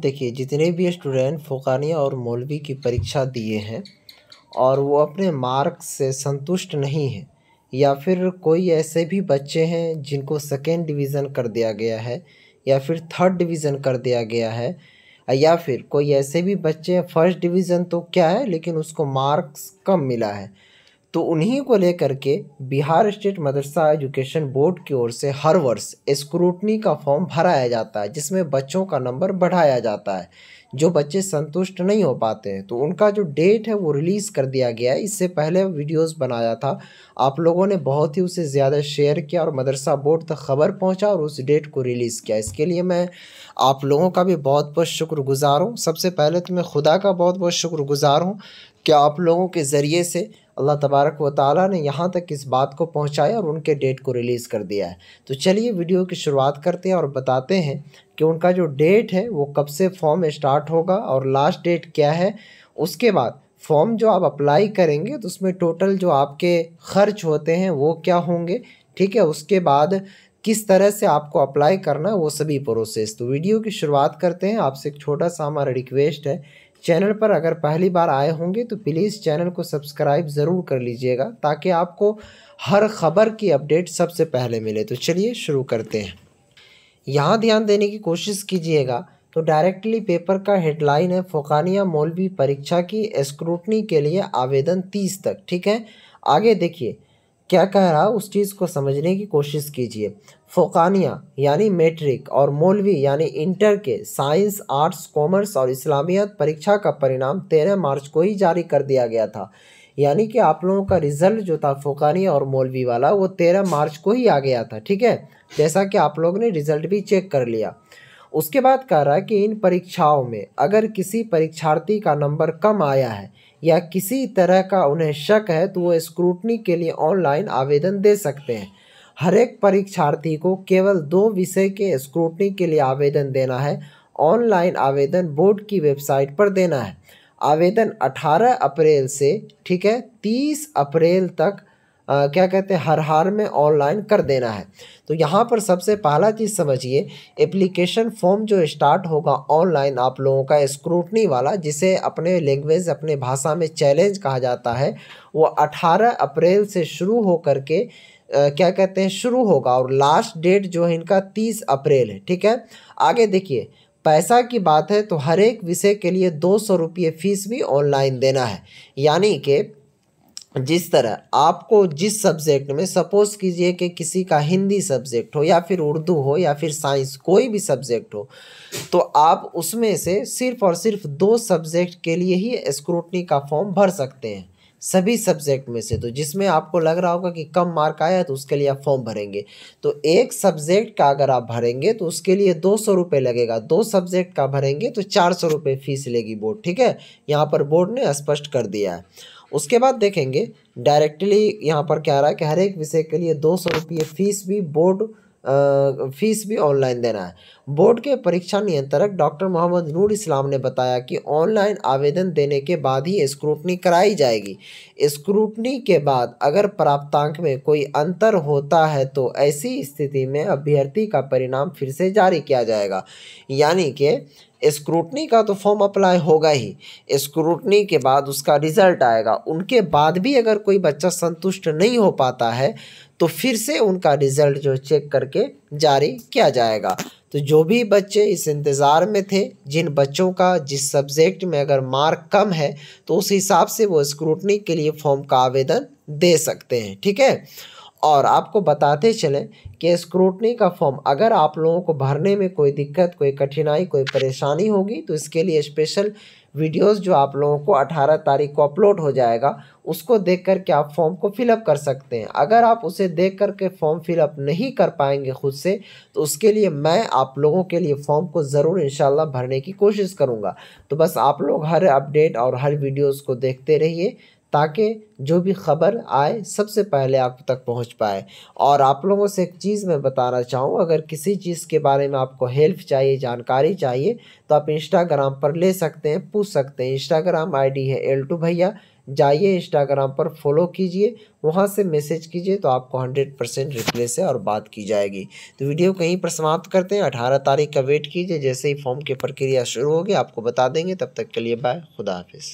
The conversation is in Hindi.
देखिए जितने भी स्टूडेंट फ़ुकानिया और मौलवी की परीक्षा दिए हैं और वो अपने मार्क्स से संतुष्ट नहीं हैं या फिर कोई ऐसे भी बच्चे हैं जिनको सेकेंड डिवीज़न कर दिया गया है या फिर थर्ड डिवीज़न कर दिया गया है या फिर कोई ऐसे भी बच्चे हैं फर्स्ट डिवीज़न तो क्या है लेकिन उसको मार्क्स कम मिला है तो उन्हीं को लेकर के बिहार स्टेट मदरसा एजुकेशन बोर्ड की ओर से हर वर्ष स्क्रूटनी का फॉर्म भराया जाता है जिसमें बच्चों का नंबर बढ़ाया जाता है जो बच्चे संतुष्ट नहीं हो पाते हैं तो उनका जो डेट है वो रिलीज़ कर दिया गया है इससे पहले वीडियोस बनाया था आप लोगों ने बहुत ही उसे ज़्यादा शेयर किया और मदरसा बोर्ड तक खबर पहुंचा और उस डेट को रिलीज़ किया इसके लिए मैं आप लोगों का भी बहुत बहुत शुक्रगुजार हूँ सबसे पहले तो मैं खुदा का बहुत बहुत शुक्रगुजार हूँ कि आप लोगों के ज़रिए से अल्लाह तबारक व ताली ने यहाँ तक इस बात को पहुँचाया और उनके डेट को रिलीज़ कर दिया है तो चलिए वीडियो की शुरुआत करते हैं और बताते हैं कि उनका जो डेट है वो कब से फॉर्म स्टार्ट होगा और लास्ट डेट क्या है उसके बाद फॉर्म जो आप अप्लाई करेंगे तो उसमें टोटल जो आपके खर्च होते हैं वो क्या होंगे ठीक है उसके बाद किस तरह से आपको अप्लाई करना है वो सभी प्रोसेस तो वीडियो की शुरुआत करते हैं आपसे एक छोटा सा हमारा रिक्वेस्ट है चैनल पर अगर पहली बार आए होंगे तो प्लीज़ चैनल को सब्सक्राइब ज़रूर कर लीजिएगा ताकि आपको हर खबर की अपडेट सबसे पहले मिले तो चलिए शुरू करते हैं यहाँ ध्यान देने की कोशिश कीजिएगा तो डायरेक्टली पेपर का हेडलाइन है फोकानिया मौलवी परीक्षा की स्क्रूटनी के लिए आवेदन तीस तक ठीक है आगे देखिए क्या कह रहा उस चीज़ को समझने की कोशिश कीजिए फ़ोकानिया यानी मैट्रिक और मौलवी यानी इंटर के साइंस आर्ट्स कॉमर्स और इस्लामियत परीक्षा का परिणाम तेरह मार्च को ही जारी कर दिया गया था यानी कि आप लोगों का रिज़ल्ट जो था फ़ोकानिया और मौलवी वाला वो तेरह मार्च को ही आ गया था ठीक है जैसा कि आप लोगों ने रिज़ल्ट भी चेक कर लिया उसके बाद कह रहा है कि इन परीक्षाओं में अगर किसी परीक्षार्थी का नंबर कम आया है या किसी तरह का उन्हें शक है तो वो स्क्रूटनी के लिए ऑनलाइन आवेदन दे सकते हैं हर एक परीक्षार्थी को केवल दो विषय के स्क्रूटनी के लिए आवेदन देना है ऑनलाइन आवेदन बोर्ड की वेबसाइट पर देना है आवेदन 18 अप्रैल से ठीक है 30 अप्रैल तक आ, क्या कहते हैं हर हाल में ऑनलाइन कर देना है तो यहाँ पर सबसे पहला चीज़ समझिए एप्लीकेशन फॉर्म जो स्टार्ट होगा ऑनलाइन आप लोगों का स्क्रूटनी वाला जिसे अपने लैंग्वेज अपने भाषा में चैलेंज कहा जाता है वो 18 अप्रैल से शुरू हो कर के Uh, क्या कहते हैं शुरू होगा और लास्ट डेट जो है इनका तीस अप्रैल है ठीक है आगे देखिए पैसा की बात है तो हर एक विषय के लिए दो सौ रुपये फीस भी ऑनलाइन देना है यानी कि जिस तरह आपको जिस सब्जेक्ट में सपोज कीजिए कि किसी का हिंदी सब्जेक्ट हो या फिर उर्दू हो या फिर साइंस कोई भी सब्जेक्ट हो तो आप उसमें से सिर्फ और सिर्फ दो सब्जेक्ट के लिए ही स्क्रूटनी का फॉर्म भर सकते हैं सभी सब्जेक्ट में से तो जिसमें आपको लग रहा होगा कि कम मार्क आया है तो उसके लिए आप फॉर्म भरेंगे तो एक सब्जेक्ट का अगर आप भरेंगे तो उसके लिए दो सौ रुपये लगेगा दो सब्जेक्ट का भरेंगे तो चार सौ रुपये फीस लेगी बोर्ड ठीक है यहाँ पर बोर्ड ने स्पष्ट कर दिया है उसके बाद देखेंगे डायरेक्टली यहाँ पर क्या रहा है कि हर एक विषय के लिए दो सौ रुपये फीस भी बोर्ड फीस भी ऑनलाइन देना है बोर्ड के परीक्षा नियंत्रक डॉक्टर मोहम्मद नूर इस्लाम ने बताया कि ऑनलाइन आवेदन देने के बाद ही स्क्रूटनी कराई जाएगी स्क्रूटनी के बाद अगर प्राप्तांक में कोई अंतर होता है तो ऐसी स्थिति में अभ्यर्थी का परिणाम फिर से जारी किया जाएगा यानी कि स्क्रूटनी का तो फॉर्म अप्लाई होगा ही स्क्रूटनी के बाद उसका रिज़ल्ट आएगा उनके बाद भी अगर कोई बच्चा संतुष्ट नहीं हो पाता है तो फिर से उनका रिज़ल्ट जो चेक करके जारी किया जाएगा तो जो भी बच्चे इस इंतज़ार में थे जिन बच्चों का जिस सब्जेक्ट में अगर मार्क कम है तो उस हिसाब से वो स्क्रूटनी के लिए फॉर्म का आवेदन दे सकते हैं ठीक है और आपको बताते चलें कि स्क्रूटनी का फॉर्म अगर आप लोगों को भरने में कोई दिक्कत कोई कठिनाई कोई परेशानी होगी तो इसके लिए स्पेशल वीडियोस जो आप लोगों को 18 तारीख को अपलोड हो जाएगा उसको देख कर के आप फॉर्म को फिलअप कर सकते हैं अगर आप उसे देख कर के फॉर्म फिलअप नहीं कर पाएंगे ख़ुद से तो उसके लिए मैं आप लोगों के लिए फॉर्म को ज़रूर इन भरने की कोशिश करूँगा तो बस आप लोग हर अपडेट और हर वीडियोज़ को देखते रहिए ताकि जो भी ख़बर आए सबसे पहले आप तक पहुंच पाए और आप लोगों से एक चीज़ मैं बताना चाहूँ अगर किसी चीज़ के बारे में आपको हेल्प चाहिए जानकारी चाहिए तो आप इंस्टाग्राम पर ले सकते हैं पूछ सकते हैं इंस्टाग्राम आईडी है एल टू भैया जाइए इंस्टाग्राम पर फॉलो कीजिए वहाँ से मैसेज कीजिए तो आपको हंड्रेड परसेंट रिप्लेस है और बात की जाएगी तो वीडियो कहीं पर समाप्त करते हैं अठारह तारीख का वेट कीजिए जैसे ही फॉर्म की प्रक्रिया शुरू होगी आपको बता देंगे तब तक के लिए बाय खुदा हाफिज़